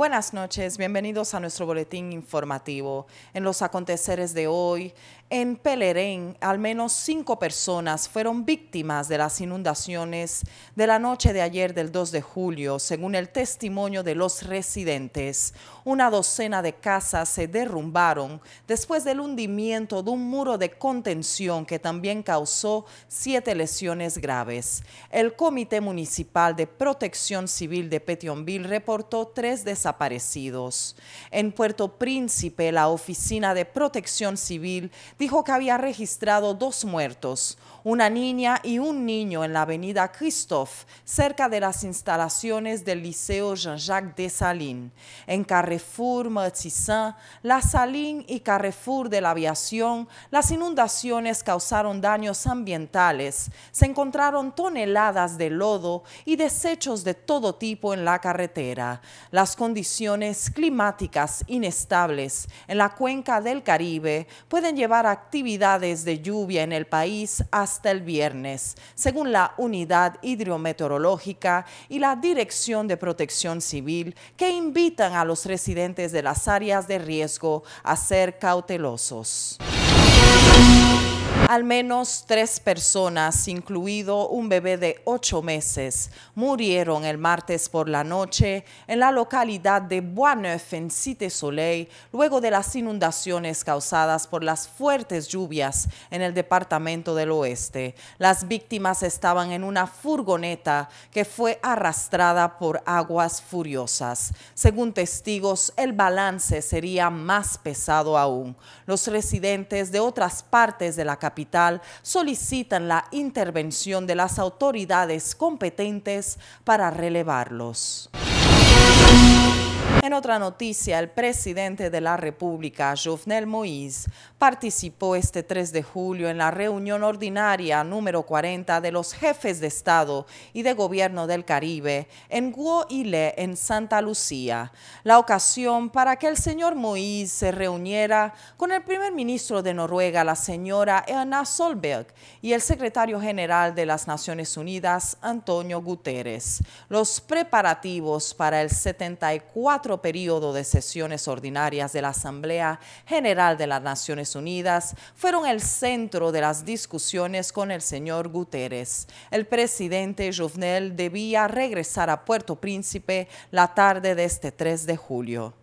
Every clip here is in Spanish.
Buenas noches, bienvenidos a nuestro boletín informativo. En los aconteceres de hoy, en Pelerén, al menos cinco personas fueron víctimas de las inundaciones de la noche de ayer del 2 de julio, según el testimonio de los residentes. Una docena de casas se derrumbaron después del hundimiento de un muro de contención que también causó siete lesiones graves. El Comité Municipal de Protección Civil de Petionville reportó tres desaparecidos. En Puerto Príncipe, la Oficina de Protección Civil dijo que había registrado dos muertos, una niña y un niño en la avenida Christophe, cerca de las instalaciones del Liceo Jean-Jacques Dessalines, en Carrefour Mertissin, La Saline y Carrefour de la Aviación, las inundaciones causaron daños ambientales, se encontraron toneladas de lodo y desechos de todo tipo en la carretera. Las condiciones climáticas inestables en la cuenca del Caribe pueden llevar a actividades de lluvia en el país hasta el viernes, según la Unidad Hidrometeorológica y la Dirección de Protección Civil, que invitan a los residentes de las áreas de riesgo a ser cautelosos. Al menos tres personas, incluido un bebé de ocho meses, murieron el martes por la noche en la localidad de Boisneuf en Cité Soleil, luego de las inundaciones causadas por las fuertes lluvias en el departamento del oeste. Las víctimas estaban en una furgoneta que fue arrastrada por aguas furiosas. Según testigos, el balance sería más pesado aún. Los residentes de otras partes de la capital solicitan la intervención de las autoridades competentes para relevarlos. En otra noticia, el presidente de la República, Jovenel Moïse, participó este 3 de julio en la reunión ordinaria número 40 de los jefes de Estado y de Gobierno del Caribe en Guoile, en Santa Lucía. La ocasión para que el señor Moïse se reuniera con el primer ministro de Noruega, la señora Erna Solberg, y el secretario general de las Naciones Unidas, Antonio Guterres. Los preparativos para el 74 periodo de sesiones ordinarias de la Asamblea General de las Naciones Unidas fueron el centro de las discusiones con el señor Guterres. El presidente Jovenel debía regresar a Puerto Príncipe la tarde de este 3 de julio.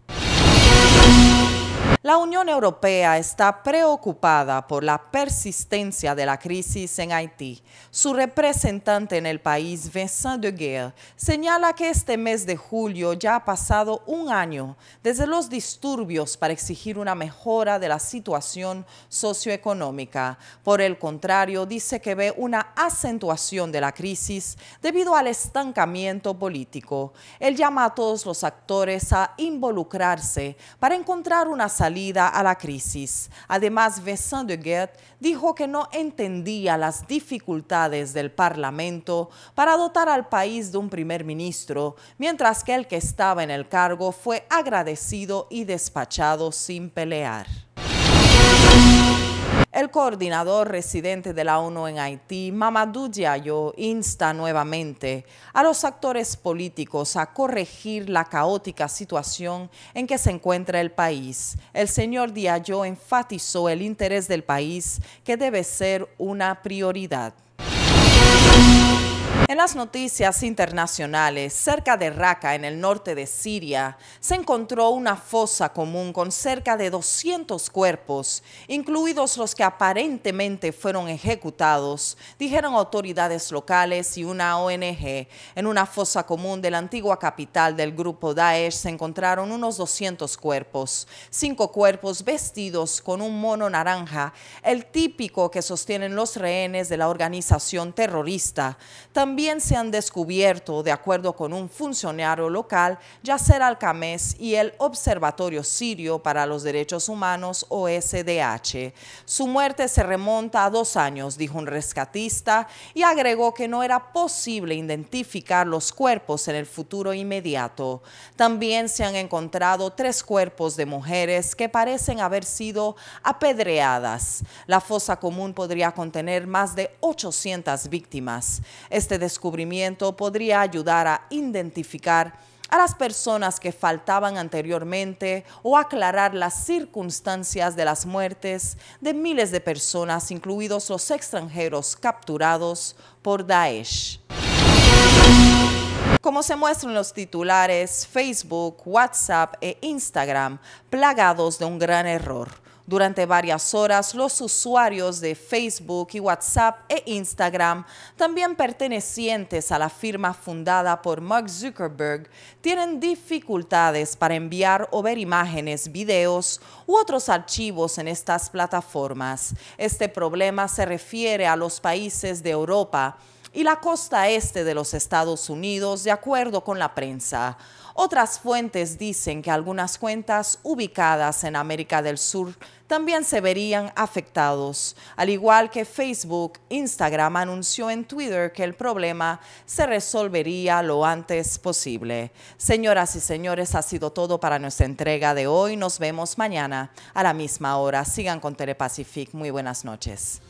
La Unión Europea está preocupada por la persistencia de la crisis en Haití. Su representante en el país, Vincent de Guerre, señala que este mes de julio ya ha pasado un año desde los disturbios para exigir una mejora de la situación socioeconómica. Por el contrario, dice que ve una acentuación de la crisis debido al estancamiento político. Él llama a todos los actores a involucrarse para encontrar una salida a la crisis. Además, Vincent de Guet dijo que no entendía las dificultades del Parlamento para dotar al país de un primer ministro, mientras que el que estaba en el cargo fue agradecido y despachado sin pelear. El coordinador residente de la ONU en Haití, Mamadou Diallo, insta nuevamente a los actores políticos a corregir la caótica situación en que se encuentra el país. El señor Diallo enfatizó el interés del país que debe ser una prioridad. En las noticias internacionales, cerca de Raqqa, en el norte de Siria, se encontró una fosa común con cerca de 200 cuerpos, incluidos los que aparentemente fueron ejecutados, dijeron autoridades locales y una ONG. En una fosa común de la antigua capital del grupo Daesh se encontraron unos 200 cuerpos, cinco cuerpos vestidos con un mono naranja, el típico que sostienen los rehenes de la organización terrorista. También también se han descubierto, de acuerdo con un funcionario local, Yasser Al-Kamez y el Observatorio Sirio para los Derechos Humanos, OSDH. Su muerte se remonta a dos años, dijo un rescatista, y agregó que no era posible identificar los cuerpos en el futuro inmediato. También se han encontrado tres cuerpos de mujeres que parecen haber sido apedreadas. La fosa común podría contener más de 800 víctimas. Este descubrimiento podría ayudar a identificar a las personas que faltaban anteriormente o aclarar las circunstancias de las muertes de miles de personas, incluidos los extranjeros capturados por Daesh. Como se muestran los titulares, Facebook, WhatsApp e Instagram, plagados de un gran error durante varias horas, los usuarios de Facebook y WhatsApp e Instagram, también pertenecientes a la firma fundada por Mark Zuckerberg, tienen dificultades para enviar o ver imágenes, videos u otros archivos en estas plataformas. Este problema se refiere a los países de Europa, y la costa este de los Estados Unidos, de acuerdo con la prensa. Otras fuentes dicen que algunas cuentas ubicadas en América del Sur también se verían afectados, al igual que Facebook, Instagram anunció en Twitter que el problema se resolvería lo antes posible. Señoras y señores, ha sido todo para nuestra entrega de hoy. Nos vemos mañana a la misma hora. Sigan con Telepacific. Muy buenas noches.